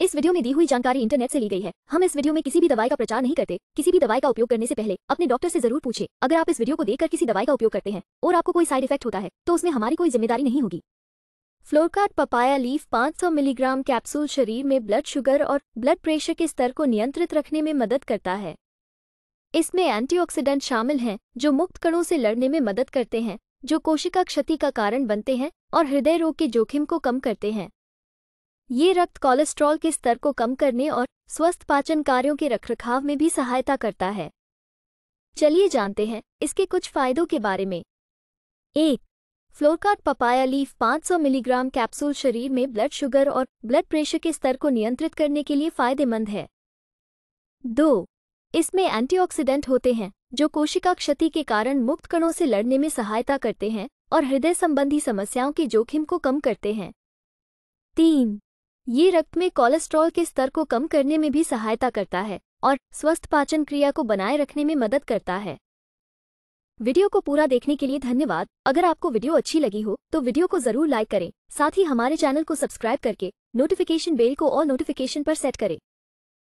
इस वीडियो में दी हुई जानकारी इंटरनेट से ली गई है हम इस वीडियो में किसी भी दवाई का प्रचार नहीं करते किसी भी दवाई का उपयोग करने से पहले अपने डॉक्टर से जरूर पूछे अगर आप इस वीडियो को देखकर किसी दवाई का उपयोग करते हैं और आपको कोई साइड इफेक्ट होता है तो उसमें हमारी कोई जिम्मेदारी नहीं होगी फ्लोरकार्ड पपाया लीफ 500 मिलीग्राम कैप्सूल शरीर में ब्लड शुगर और ब्लड प्रेशर के स्तर को नियंत्रित रखने में मदद करता है इसमें एंटीऑक्सीडेंट शामिल हैं जो मुक्त कणों से लड़ने में मदद करते हैं जो कोशिका क्षति का कारण बनते हैं और हृदय रोग के जोखिम को कम करते हैं ये रक्त कोलेस्ट्रॉल के स्तर को कम करने और स्वस्थ पाचन कार्यों के रखरखाव में भी सहायता करता है चलिए जानते हैं इसके कुछ फायदों के बारे में एक फ्लोरकार्ड पपाया लीफ 500 मिलीग्राम कैप्सूल शरीर में ब्लड शुगर और ब्लड प्रेशर के स्तर को नियंत्रित करने के लिए फायदेमंद है दो इसमें एंटीऑक्सीडेंट होते हैं जो कोशिका क्षति के कारण मुक्त कणों से लड़ने में सहायता करते हैं और हृदय संबंधी समस्याओं के जोखिम को कम करते हैं तीन ये रक्त में कोलेस्ट्रॉल के स्तर को कम करने में भी सहायता करता है और स्वस्थ पाचन क्रिया को बनाए रखने में मदद करता है वीडियो को पूरा देखने के लिए धन्यवाद अगर आपको वीडियो अच्छी लगी हो तो वीडियो को जरूर लाइक करें साथ ही हमारे चैनल को सब्सक्राइब करके नोटिफिकेशन बेल को और नोटिफिकेशन पर सेट करें